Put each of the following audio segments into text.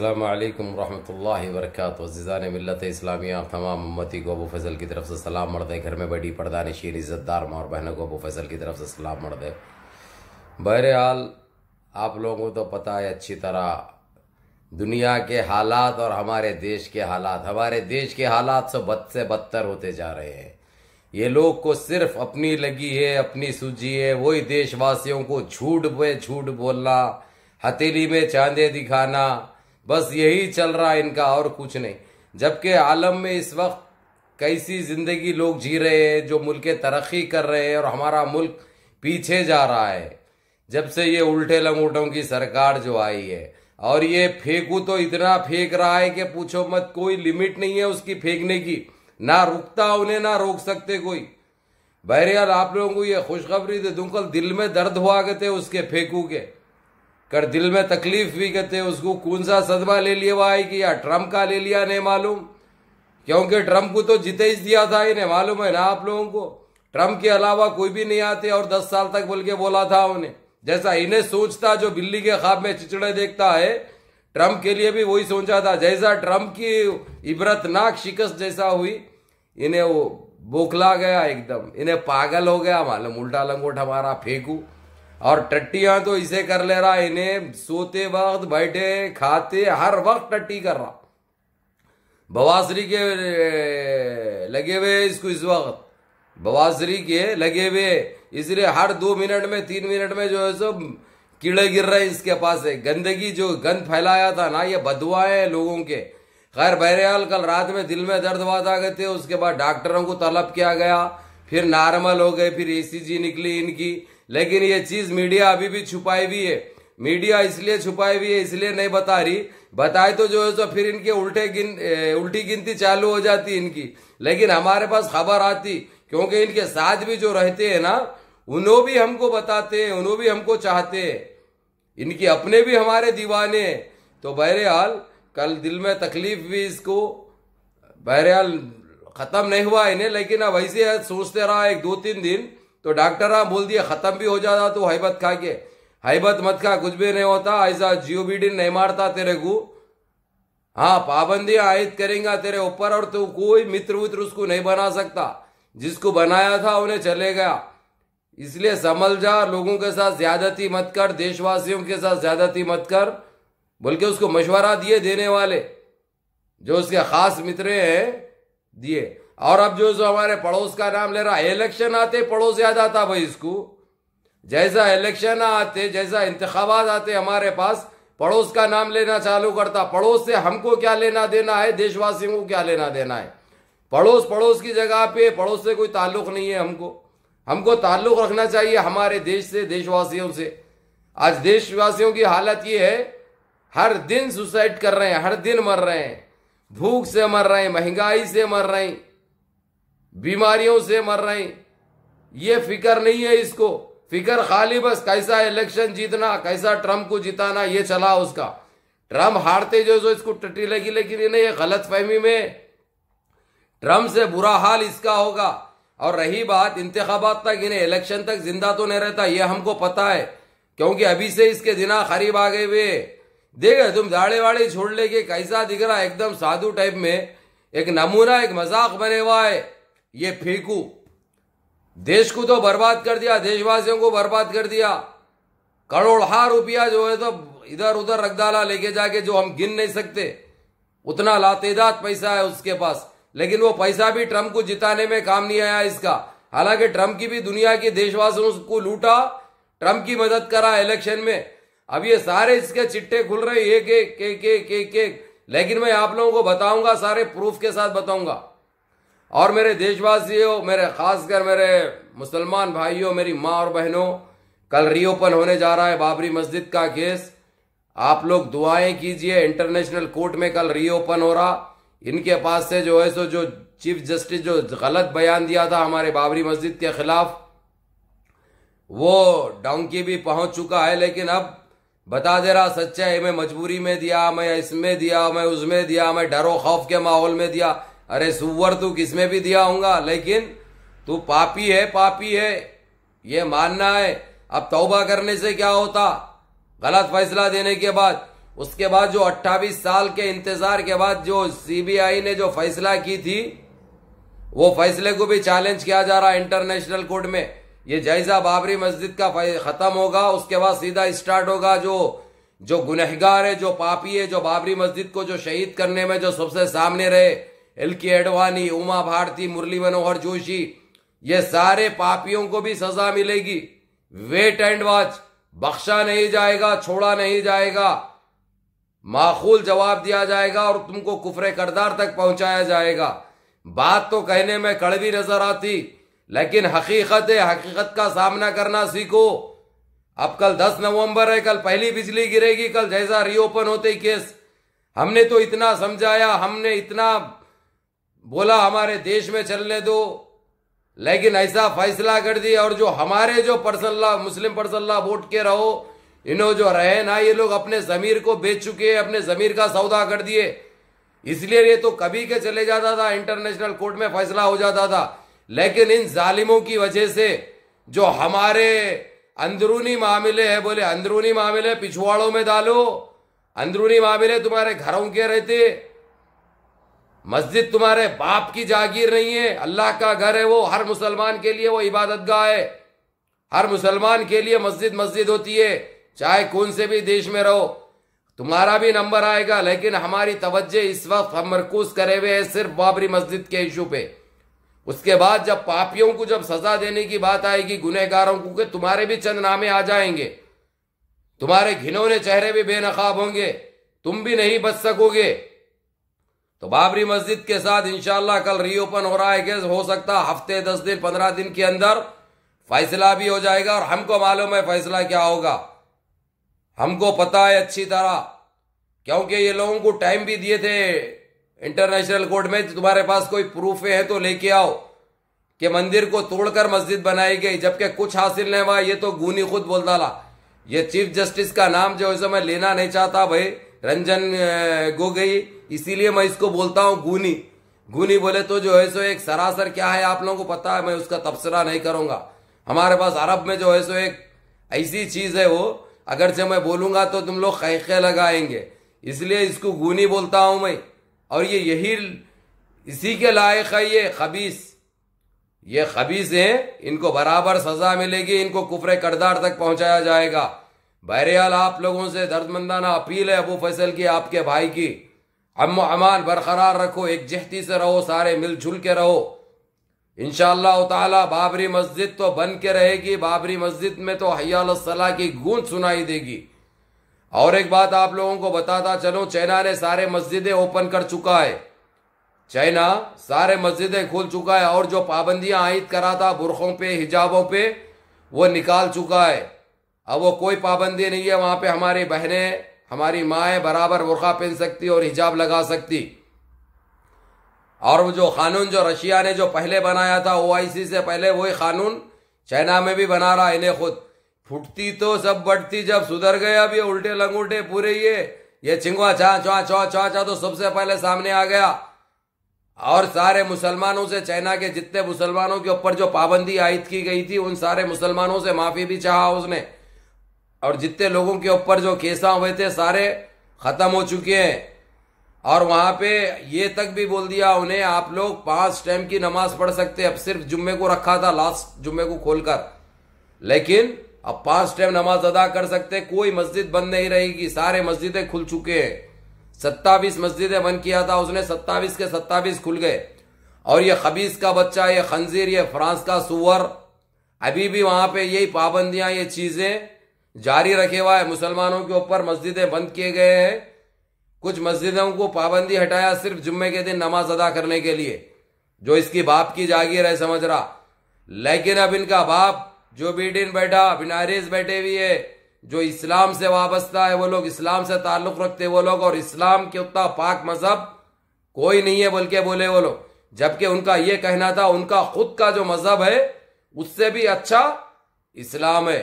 अल्लाम वरहमल वर्क वज़ीज़ान मिलत इस्लामिया तमाम उम्मती को अबू फजल की तरफ से सलाम मरदे घर में बड़ी पर्दा नशीन इज़्ज़तदार माँ और बहनों को अबू फजल की तरफ से सलाम मरदे बहरहाल आप लोगों को तो पता है अच्छी तरह दुनिया के हालात और हमारे देश के हालात हमारे देश के हालात से बद से बदतर होते जा रहे हैं ये लोग को सिर्फ अपनी लगी है अपनी सूझी है वही देशवासियों को झूठ पे झूठ बोलना हथेली में चांदे दिखाना बस यही चल रहा है इनका और कुछ नहीं जबकि आलम में इस वक्त कैसी ज़िंदगी लोग जी रहे हैं जो मुल्क तरक्की कर रहे हैं और हमारा मुल्क पीछे जा रहा है जब से ये उल्टे लंगूटों की सरकार जो आई है और ये फेंकू तो इतना फेंक रहा है कि पूछो मत कोई लिमिट नहीं है उसकी फेंकने की ना रुकता उन्हें ना रोक सकते कोई बहरहाल आप लोगों को ये खुशखबरी दे दूँ कल दिल में दर्द हुआ गए थे उसके फेंकू के कर दिल में तकलीफ भी कहते उसको कौन सा सदमा ले लिया वो आएगी या ट्रम्प का ले लिया नहीं मालूम क्योंकि ट्रम्प को तो जीते ही दिया था इन्हें मालूम है ना आप लोगों को ट्रम्प के अलावा कोई भी नहीं आते और दस साल तक बोल के बोला था उन्हें जैसा इन्हें सोचता जो बिल्ली के खाब में चिचड़े देखता है ट्रम्प के लिए भी वही सोचा था जैसा ट्रम्प की इबरतनाक शिकस्त जैसा हुई इन्हें वो बोखला गया एकदम इन्हें पागल हो गया मालूम उल्टा लंगोट हमारा फेंकू और टट्टियां तो इसे कर ले रहा इन्हें सोते वक्त बैठे खाते हर वक्त टट्टी कर रहा बवासरी के लगे हुए इसको इस वक्त बवासरी के लगे हुए इसलिए हर दो मिनट में तीन मिनट में जो है सो कीड़े गिर रहे इसके पास से गंदगी जो गंद फैलाया था ना ये बदवाए है लोगों के खैर बहरहाल कल रात में दिल में दर्द वाद आ गए थे उसके बाद डॉक्टरों को तलब किया गया फिर नॉर्मल हो गए फिर एसीजी निकली इनकी लेकिन ये चीज मीडिया अभी भी छुपाई हुई है मीडिया इसलिए छुपाई हुई है इसलिए नहीं बता रही बताए तो जो है तो फिर इनके उल्टे गिन उल्टी गिनती चालू हो जाती इनकी लेकिन हमारे पास खबर आती क्योंकि इनके साथ भी जो रहते हैं ना उन्हों भी हमको बताते हैं उन्हों भी हमको चाहते हैं इनके अपने भी हमारे दीवाने तो बहरहाल कल दिल में तकलीफ भी इसको बहरहाल खत्म नहीं हुआ इन्हें लेकिन अब ऐसे सोचते रहा एक दो तीन दिन तो डॉक्टर बोल दिया ख़त्म भी हो जाता तो हैबत खा के हैबत मत खा कुछ भी नहीं होता ऐसा जियो नहीं मारता तेरे को हाँ पाबंदियां आयत करेंगे तेरे ऊपर और तू कोई मित्र वित्र उसको नहीं बना सकता जिसको बनाया था उन्हें चले गया इसलिए समझ जा लोगों के साथ ज्यादती मत कर देशवासियों के साथ ज्यादती मत कर बल्कि उसको मशवरा दिए देने वाले जो उसके खास मित्र हैं दिए और अब जो जो हमारे पड़ोस का नाम ले रहा इलेक्शन आते पड़ोस याद आता भाई इसको जैसा इलेक्शन आते जैसा इंतबात आते हमारे पास पड़ोस का नाम लेना चालू करता पड़ोस से हमको क्या लेना देना है देशवासियों को क्या लेना देना है पड़ोस पड़ोस की जगह पे पड़ोस से कोई ताल्लुक नहीं है हमको हमको ताल्लुक रखना चाहिए हमारे देश से देशवासियों से आज देशवासियों की हालत ये है हर दिन सुसाइड कर रहे हैं हर दिन मर रहे हैं भूख से मर रहे हैं महंगाई से मर रहे हैं बीमारियों से मर रहे हैं ये फिक्र नहीं है इसको फिक्र खाली बस कैसा इलेक्शन जीतना कैसा ट्रम्प को जिताना ये चला उसका ट्रम्प हारते जो जो इसको टट्टी लगी लेकिन इन्हें ये गलत फहमी में ट्रम्प से बुरा हाल इसका होगा और रही बात इंतबात तक इन्हें इलेक्शन तक जिंदा तो नहीं रहता ये हमको पता है क्योंकि अभी से इसके दिना खरीब आ गए हुए देखे तुम दाड़े वाड़े छोड़ लेके कैसा दिख रहा एकदम साधु टाइप में एक नमूना एक मजाक बने हुआ है ये फेंकू देश को तो बर्बाद कर दिया देशवासियों को बर्बाद कर दिया करोड़ा रुपया जो है तो इधर उधर रख डाला लेके जाके जो हम गिन नहीं सकते उतना लातेदात पैसा है उसके पास लेकिन वो पैसा भी ट्रम्प को जिताने में काम नहीं आया इसका हालांकि ट्रम्प की भी दुनिया के देशवासियों को लूटा ट्रम्प की मदद करा इलेक्शन में अब ये सारे इसके चिट्टे खुल रहे एक, एक। लेकिन मैं आप लोगों को बताऊंगा सारे प्रूफ के साथ बताऊंगा और मेरे देशवासियों मेरे खासकर मेरे मुसलमान भाइयों मेरी माँ और बहनों कल रीओपन होने जा रहा है बाबरी मस्जिद का केस आप लोग दुआएं कीजिए इंटरनेशनल कोर्ट में कल रीओपन हो रहा इनके पास से जो है सो जो चीफ जस्टिस जो गलत बयान दिया था हमारे बाबरी मस्जिद के खिलाफ वो डोंकी भी पहुंच चुका है लेकिन अब बता दे रहा सच्चाई मैं मजबूरी में दिया मैं इसमें दिया मैं उसमें दिया मैं डरो खौफ के माहौल में दिया अरे सुवर तू किसमें भी दिया होगा लेकिन तू पापी है पापी है ये मानना है अब तौबा करने से क्या होता गलत फैसला देने के बाद उसके बाद जो 28 साल के इंतजार के बाद जो सीबीआई ने जो फैसला की थी वो फैसले को भी चैलेंज किया जा रहा है इंटरनेशनल कोर्ट में ये जायजा बाबरी मस्जिद का खत्म होगा उसके बाद सीधा स्टार्ट होगा जो जो गुनहगार है जो पापी है जो बाबरी मस्जिद को जो शहीद करने में जो सबसे सामने रहे एल के अडवाणी उमा भारती मुरली मनोहर जोशी ये सारे पापियों को भी सजा मिलेगी वेट एंड वॉच बख्शा नहीं जाएगा छोड़ा नहीं जाएगा माखूल जवाब दिया जाएगा और तुमको कुफरे करदार तक पहुंचाया जाएगा बात तो कहने में कड़वी नजर आती लेकिन हकीकत है हकीकत का सामना करना सीखो अब कल 10 नवंबर है कल पहली बिजली गिरेगी कल जैसा रीओपन होते केस हमने तो इतना समझाया हमने इतना बोला हमारे देश में चलने दो लेकिन ऐसा फैसला कर दिया और जो हमारे जो पर्सनला मुस्लिम ला वोट के रहो इन्हों जो रहे ना ये लोग अपने जमीर को बेच चुके हैं अपने जमीर का सौदा कर दिए इसलिए ये तो कभी के चले जाता था इंटरनेशनल कोर्ट में फैसला हो जाता था लेकिन इन जालिमों की वजह से जो हमारे अंदरूनी मामले है बोले अंदरूनी मामले पिछवाड़ों में डालो अंदरूनी मामले तुम्हारे घरों के रहते मस्जिद तुम्हारे बाप की जागीर नहीं है अल्लाह का घर है वो हर मुसलमान के लिए वो इबादत गाह है हर मुसलमान के लिए मस्जिद मस्जिद होती है चाहे कौन से भी देश में रहो तुम्हारा भी नंबर आएगा लेकिन हमारी तवज्जे इस वक्त हम मरकूज करे हुए है सिर्फ बाबरी मस्जिद के इशू पे उसके बाद जब पापियों को जब सजा देने की बात आएगी गुनहगारों को के तुम्हारे भी चंद नामे आ जाएंगे तुम्हारे घिनौने चेहरे भी बेनकाब होंगे तुम भी नहीं बच सकोगे तो बाबरी मस्जिद के साथ इंशाला कल रीओपन हो रहा है कि हो सकता हफ्ते दस दिन पंद्रह दिन के अंदर फैसला भी हो जाएगा और हमको मालूम है फैसला क्या होगा हमको पता है अच्छी तरह क्योंकि ये लोगों को टाइम भी दिए थे इंटरनेशनल कोर्ट में तुम्हारे पास कोई प्रूफ है तो लेके आओ कि मंदिर को तोड़कर मस्जिद बनाई गई जबकि कुछ हासिल नहीं हुआ ये तो गुनी खुद बोलता ला ये चीफ जस्टिस का नाम जो है मैं लेना नहीं चाहता भाई रंजन गोगई इसीलिए मैं इसको बोलता हूँ गुनी गुनी बोले तो जो है सो एक सरासर क्या है आप लोगों को पता है मैं उसका तबसरा नहीं करूंगा हमारे पास अरब में जो है सो एक ऐसी चीज है वो अगर जब मैं बोलूंगा तो तुम लोग खैखे लगाएंगे इसलिए इसको गुनी बोलता हूं मैं और ये यही इसी के लायक है ये खबीस ये खबीस है इनको बराबर सजा मिलेगी इनको कुफरे करदार तक पहुंचाया जाएगा बहरहाल आप लोगों से दर्दमंदाना अपील है अबू फैसल की आपके भाई की अम अमान बरकरार रखो एक जहती से रहो सारे मिलजुल के रहो इनशाला बाबरी मस्जिद तो बन के रहेगी बाबरी मस्जिद में तो हया की गूंज सुनाई देगी और एक बात आप लोगों को बताता चलो चाइना ने सारे मस्जिदें ओपन कर चुका है चाइना सारे मस्जिदें खोल चुका है और जो पाबंदियां आयद करा था बुरखों पे हिजाबों पे वो निकाल चुका है अब वो कोई पाबंदी नहीं है वहां पे हमारी बहनें हमारी माएँ बराबर बुरखा पहन सकती और हिजाब लगा सकती और वो जो कानून जो रशिया ने जो पहले बनाया था ओ से पहले वही कानून चाइना में भी बना रहा इन्हें खुद फूटती तो सब बढ़ती जब सुधर गए अब ये उल्टे लंगूटे पूरे ये ये चिंगवा छा चा चा चा चा तो सबसे पहले सामने आ गया और सारे मुसलमानों से चाइना के जितने मुसलमानों के ऊपर जो पाबंदी आयद की गई थी उन सारे मुसलमानों से माफी भी चाहा उसने और जितने लोगों के ऊपर जो केसा हुए थे सारे खत्म हो चुके हैं और वहां पे ये तक भी बोल दिया उन्हें आप लोग पांच टाइम की नमाज पढ़ सकते अब सिर्फ जुम्मे को रखा था लास्ट जुम्मे को खोलकर लेकिन अब पांच टाइम नमाज अदा कर सकते कोई मस्जिद बंद नहीं रहेगी सारे मस्जिदें खुल चुके हैं सत्तावीस मस्जिदें बंद किया था उसने सत्तावीस के सत्तावीस खुल गए और ये खबीस का बच्चा ये खंजीर ये फ्रांस का सुअर अभी भी वहां पे यही पाबंदियां ये चीजें जारी रखे हुआ है मुसलमानों के ऊपर मस्जिदें बंद किए गए हैं कुछ मस्जिदों को पाबंदी हटाया सिर्फ जुम्मे के दिन नमाज अदा करने के लिए जो इसकी बाप की जागीर है समझ रहा लेकिन अब इनका बाप जो बीडिन बैठा बिनारिस बैठे हुए है जो इस्लाम से वाबस्ता है वो लोग इस्लाम से ताल्लुक रखते वो लोग और इस्लाम के उतना पाक मजहब कोई नहीं है बोल के बोले वो लोग जबकि उनका ये कहना था उनका खुद का जो मजहब है उससे भी अच्छा इस्लाम है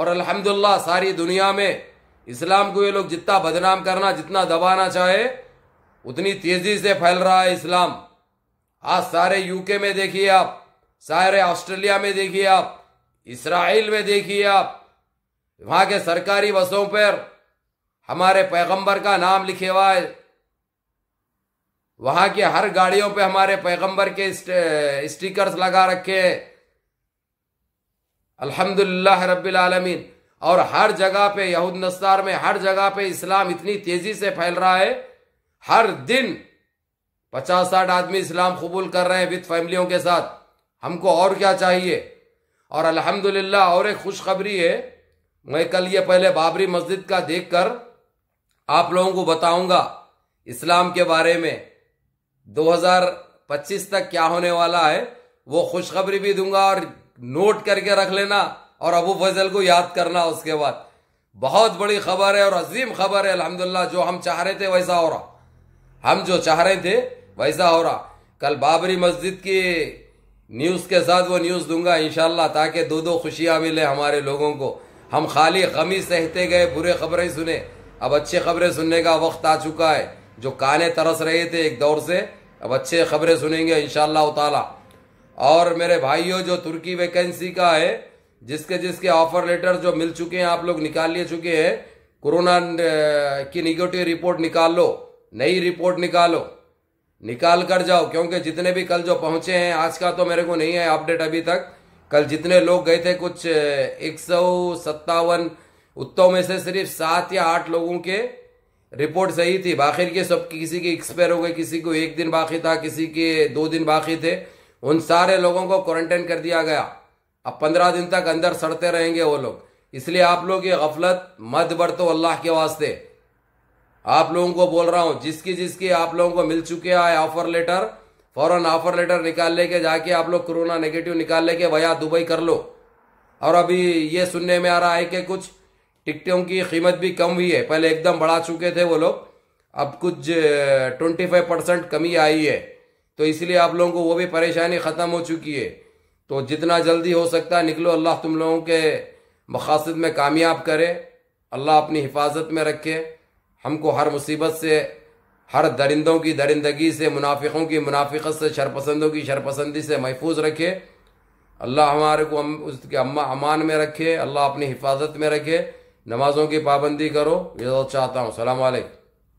और अल्हम्दुलिल्लाह सारी दुनिया में इस्लाम को ये लोग जितना बदनाम करना जितना दबाना चाहे उतनी तेजी से फैल रहा है इस्लाम आज सारे यूके में देखिए आप सारे ऑस्ट्रेलिया में देखिए आप इसराइल में देखिए आप वहां के सरकारी बसों पर हमारे पैगंबर का नाम लिखे हुआ है वहां की हर गाड़ियों पे हमारे पैगंबर के स्टिकर्स लगा रखे हैं अल्हम्दुलिल्लाह रब्बिल आलमीन और हर जगह पे यहूद नस्तार में हर जगह पे इस्लाम इतनी तेजी से फैल रहा है हर दिन पचास साठ आदमी इस्लाम कबूल कर रहे हैं विद फैमिलियों के साथ हमको और क्या चाहिए और अल्हम्दुलिल्लाह और एक खुशखबरी है मैं कल ये पहले बाबरी मस्जिद का देखकर आप लोगों को बताऊंगा इस्लाम के बारे में 2025 तक क्या होने वाला है वो खुशखबरी भी दूंगा और नोट करके रख लेना और अबू फजल को याद करना उसके बाद बहुत बड़ी खबर है और अजीम खबर है अलहमदुल्ला जो हम चाह रहे थे वैसा हो रहा हम जो चाह रहे थे वैसा हो रहा कल बाबरी मस्जिद की न्यूज़ के साथ वो न्यूज़ दूंगा इनशाला ताकि दो दो खुशियां मिले हमारे लोगों को हम खाली गमी सहते गए बुरे खबरें सुने अब अच्छे खबरें सुनने का वक्त आ चुका है जो काले तरस रहे थे एक दौर से अब अच्छे खबरें सुनेंगे इनशाला ताला और मेरे भाइयों जो तुर्की वैकेंसी का है जिसके जिसके ऑफर लेटर जो मिल चुके हैं आप लोग निकाल लिए चुके हैं कोरोना की निगेटिव रिपोर्ट निकाल लो नई रिपोर्ट निकालो निकाल कर जाओ क्योंकि जितने भी कल जो पहुंचे हैं आज का तो मेरे को नहीं है अपडेट अभी तक कल जितने लोग गए थे कुछ एक सौ सत्तावन में से सिर्फ सात या आठ लोगों के रिपोर्ट सही थी बाकी के सब किसी के एक्सपायर हो गए किसी को एक दिन बाकी था किसी के दो दिन बाकी थे उन सारे लोगों को क्वारंटाइन कर दिया गया अब पंद्रह दिन तक अंदर सड़ते रहेंगे वो लोग इसलिए आप लोग ये गफलत मत बरतो अल्लाह के वास्ते आप लोगों को बोल रहा हूं जिसकी जिसकी आप लोगों को मिल चुके है ऑफर लेटर फौरन ऑफर लेटर निकाल लेके जाके आप लोग कोरोना नेगेटिव निकाल लेके भया दुबई कर लो और अभी ये सुनने में आ रहा है कि कुछ टिकटों की कीमत भी कम हुई है पहले एकदम बढ़ा चुके थे वो लोग अब कुछ ट्वेंटी फाइव परसेंट कमी आई है तो इसलिए आप लोगों को वो भी परेशानी ख़त्म हो चुकी है तो जितना जल्दी हो सकता है निकलो अल्लाह तुम लोगों के मकासद में कामयाब करे अल्लाह अपनी हिफाजत में रखे हमको हर मुसीबत से हर दरिंदों की दरिंदगी से मुनाफिकों की मुनाफिकत से शरपसंदों की शरपसंदी से महफूज रखे अल्लाह हमारे को हम उसके अम्मा अमान में रखे अल्लाह अपनी हिफाजत में रखे नमाज़ों की पाबंदी करो ये तो चाहता हूँ सलाम